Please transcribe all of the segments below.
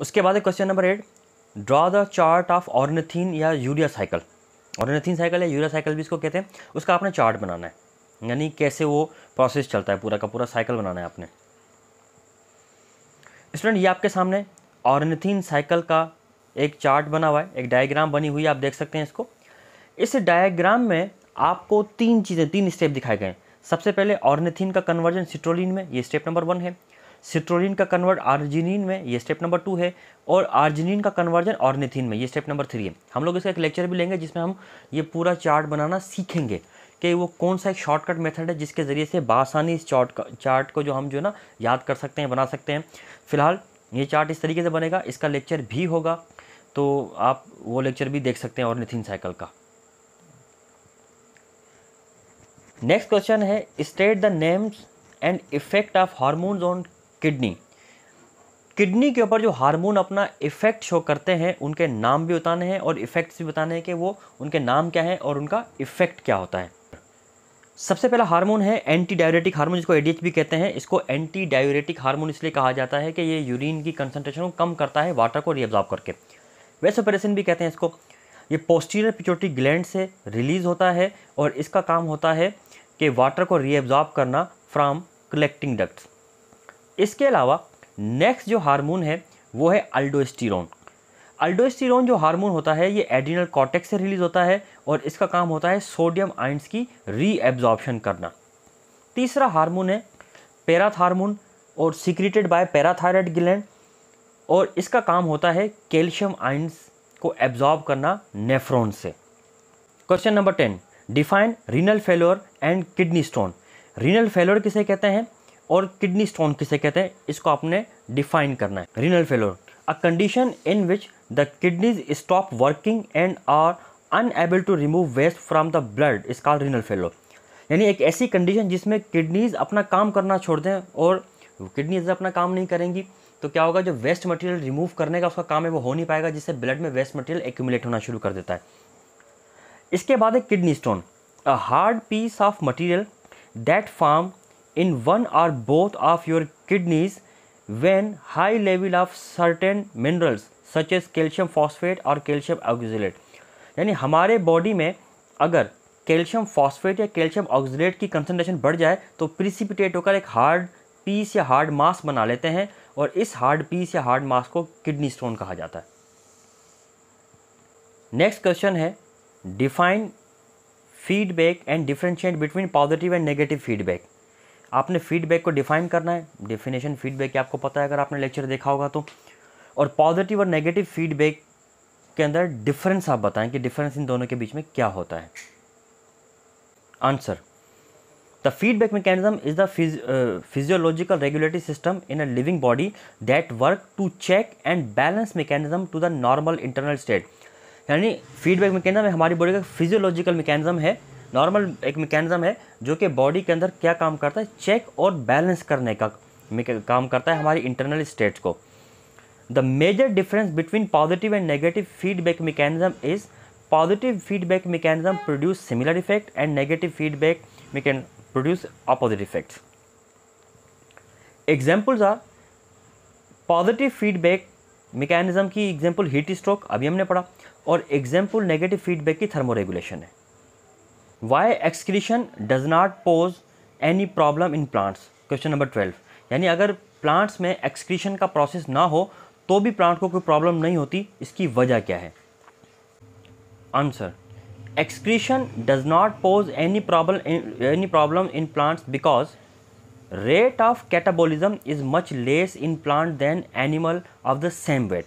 उसके बाद है question number eight draw the chart of ornithine या यूरिया साइकिल ऑर्नेथीन साइकिल या यूरिया साइकिल भी इसको कहते हैं उसका आपने चार्ट बनाना है यानी कैसे वो प्रोसेस चलता है पूरा का पूरा साइकिल बनाना है आपने स्टूडेंट ये आपके सामने ऑर्नेथीन साइकिल का एक चार्ट बना हुआ है एक डायग्राम बनी हुई है आप देख सकते हैं इसको इस डायग्राम में आपको तीन चीज़ें तीन स्टेप दिखाए गए हैं सबसे पहले ऑर्नेथीन का कन्वर्जन सिट्रोलिन में ये स्टेप नंबर वन है सिट्रोलिन का कन्वर्ट आर्जिनिन में ये स्टेप नंबर टू है और आर्जिनिन का कन्वर्जन ऑर्निथिन में ये स्टेप नंबर थ्री है हम लोग इसका एक लेक्चर भी लेंगे जिसमें हम ये पूरा चार्ट बनाना सीखेंगे कि वो कौन सा एक शॉर्टकट मेथड है जिसके ज़रिए से बासानी इस चार्ट चार्ट को जो हम जो है ना याद कर सकते हैं बना सकते हैं फिलहाल ये चार्ट इस तरीके से बनेगा इसका लेक्चर भी होगा तो आप वो लेक्चर भी देख सकते हैं ऑर्निथिन साइकिल का नेक्स्ट क्वेश्चन है state the names and effect of hormones on kidney kidney के ऊपर जो हार्मोन अपना इफ़ेक्ट शो करते हैं उनके नाम भी बताने हैं और इफ़ेक्ट्स भी बताने हैं कि वो उनके नाम क्या हैं और उनका इफ़ेक्ट क्या होता है सबसे पहला हार्मोन है एंटी डायोरेटिक हार्मोन जिसको एडीएच भी कहते हैं इसको एंटी डायोरेटिक हार्मोन इसलिए कहा जाता है कि ये यूरिन की कंसनट्रेशन को कम करता है वाटर को रिएब्जॉर्व करके वेसोपरेसिन भी कहते हैं इसको ये पोस्टीरियर पिचोटी ग्लैंड से रिलीज़ होता है और इसका काम होता है कि वाटर को रीअब्जॉर्ब करना फ्राम कलेक्टिंग डक्ट्स इसके अलावा नेक्स्ट जो हार्मोन है वो है अल्डोस्टिरोन अल्डोस्टिरोन जो हार्मोन होता है ये एडिनल कॉटेक्स से रिलीज होता है और इसका काम होता है सोडियम आइंस की रीएब्जॉर्प्शन करना तीसरा हार्मोन है पैराथ और सिक्रेटेड बाय पैराथायरॉयड ग्लैंड और इसका काम होता है कैल्शियम आइंस को एब्जॉर्ब करना नेफ्रॉन से question number ten define renal failure and kidney stone renal failure किसे कहते हैं और किडनी स्टोन किसे कहते हैं इसको आपने डिफाइन करना है renal failure a condition in which the kidneys stop working and are unable to remove waste from the blood is call renal failure यानी एक ऐसी कंडीशन जिसमें किडनीज अपना काम करना छोड़ दें और किडनीज अपना काम नहीं करेंगी तो क्या होगा जो वेस्ट मटेरियल रिमूव करने का उसका काम है वो हो नहीं पाएगा जिससे ब्लड में वेस्ट मटेरियल एक्यूमुलेट होना शुरू कर देता है इसके बाद है kidney stone a hard piece of material that form in one or both of your kidneys when high level of certain minerals such as calcium phosphate or calcium oxalate यानी हमारे बॉडी में अगर कैल्शियम फॉस्फेट या calcium oxalate की concentration बढ़ जाए तो precipitate होकर एक हार्ड पीस या हार्ड मास बना लेते हैं और इस हार्ड पीस या हार्ड मास को किडनी स्टोन कहा जाता है नेक्स्ट क्वेश्चन है define feedback and differentiate between positive and negative feedback आपने फीडबैक को डिफाइन करना है डेफिनेशन फीडबैक आपको पता है अगर आपने लेक्चर देखा होगा तो और पॉजिटिव और नेगेटिव फीडबैक के अंदर डिफरेंस आप बताएं कि डिफरेंस इन दोनों के बीच में क्या होता है answer the feedback mechanism is the physiological regulatory system in a living body that work to check and balance mechanism to the normal internal state यानी फीडबैक मैकेनिज्म हमारी बॉडी का फिजियोलॉजिकल मैकेनिज्म है नॉर्मल एक mechanism है जो कि body के अंदर क्या काम करता है चेक और बैलेंस करने का काम करता है हमारी इंटरनल स्टेट्स को the major difference between positive and negative feedback mechanism is positive feedback mechanism produce similar effect and negative feedback मैकेन produce opposite effect examples are positive feedback mechanism की एग्जाम्पल हीट स्ट्रोक अभी हमने पढ़ा और example negative feedback की thermoregulation है why excretion does not pose any problem in plants question number twelve यानी अगर प्लांट्स में एक्सक्रीशन का प्रोसेस ना हो तो भी प्लांट को कोई प्रॉब्लम नहीं होती इसकी वजह क्या है answer excretion does not pose any problem any problem in plants because rate of catabolism is much less in plant than animal of the same weight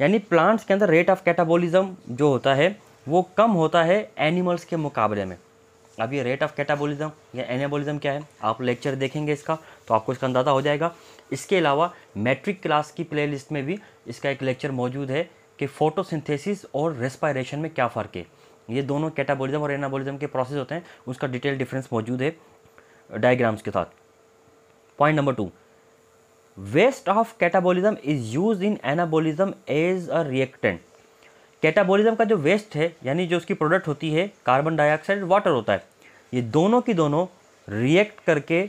यानी प्लांट्स के अंदर रेट ऑफ कैटाबोलिज्म जो होता है वो कम होता है एनिमल्स के मुकाबले में अब ये रेट ऑफ कैटाबोलिज्म या एनाबोलिज्म क्या है आप लेक्चर देखेंगे इसका तो आपको इसका अंदाज़ा हो जाएगा इसके अलावा मैट्रिक क्लास की प्लेलिस्ट में भी इसका एक लेक्चर मौजूद है कि फोटोसिंथेसिस और रेस्पायरेशन में क्या फ़र्क है ये दोनों कैटाबोलिज्म और एनाबोलिज्म के प्रोसेस होते हैं उसका डिटेल डिफरेंस मौजूद है डायग्राम्स के साथ point number two waste of catabolism is use in anabolism as a reactant catabolism का जो वेस्ट है यानी जो उसकी प्रोडक्ट होती है कार्बन डाइऑक्साइड वाटर होता है ये दोनों की दोनों रिएक्ट करके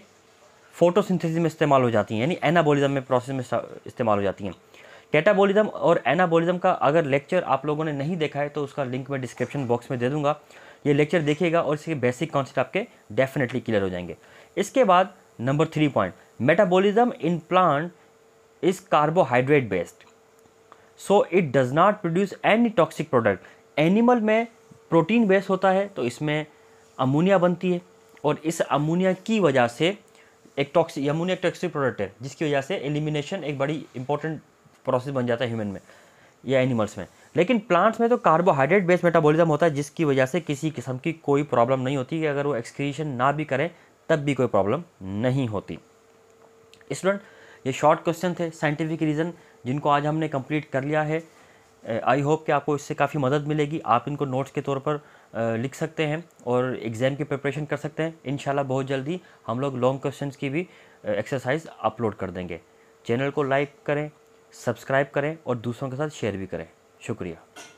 फोटोसिंथेसिस में इस्तेमाल हो जाती हैं यानी एनाबॉलिज्म में प्रोसेस में इस्तेमाल हो जाती हैं कैटाबॉलिज्म और एनाबॉलिज्म का अगर लेक्चर आप लोगों ने नहीं देखा है तो उसका लिंक मैं डिस्क्रिप्शन बॉक्स में दे दूंगा ये लेक्चर देखिएगा और इसके बेसिक कॉन्सेप्ट आपके डेफिनेटली क्लियर हो जाएंगे इसके बाद number three point metabolism in plant is carbohydrate based so it does not produce any toxic product animal में प्रोटीन बेस होता है तो इसमें अमोनिया बनती है और इस अमोनिया की वजह से एक टॉक्सिक अमोनिया टॉक्सिक प्रोडक्ट है जिसकी वजह से एलिमिनेशन एक बड़ी इंपॉर्टेंट प्रोसेस बन जाता है ह्यूमन में या एनिमल्स में लेकिन प्लांट्स में तो कार्बोहाइड्रेट बेस्ड मेटाबॉलिज्म होता है जिसकी वजह से किसी किस्म की कोई प्रॉब्लम नहीं होती कि अगर वो एक्सक्रीशन ना भी करें तब भी कोई प्रॉब्लम नहीं होती स्टूडेंट ये शॉर्ट क्वेश्चन थे साइंटिफिक रीज़न जिनको आज हमने कंप्लीट कर लिया है आई होप कि आपको इससे काफ़ी मदद मिलेगी आप इनको नोट्स के तौर पर लिख सकते हैं और एग्ज़ाम की प्रिपरेशन कर सकते हैं इन बहुत जल्दी हम लोग लॉन्ग क्वेश्चन की भी एक्सरसाइज अपलोड कर देंगे चैनल को लाइक करें सब्सक्राइब करें और दूसरों के साथ शेयर भी करें शुक्रिया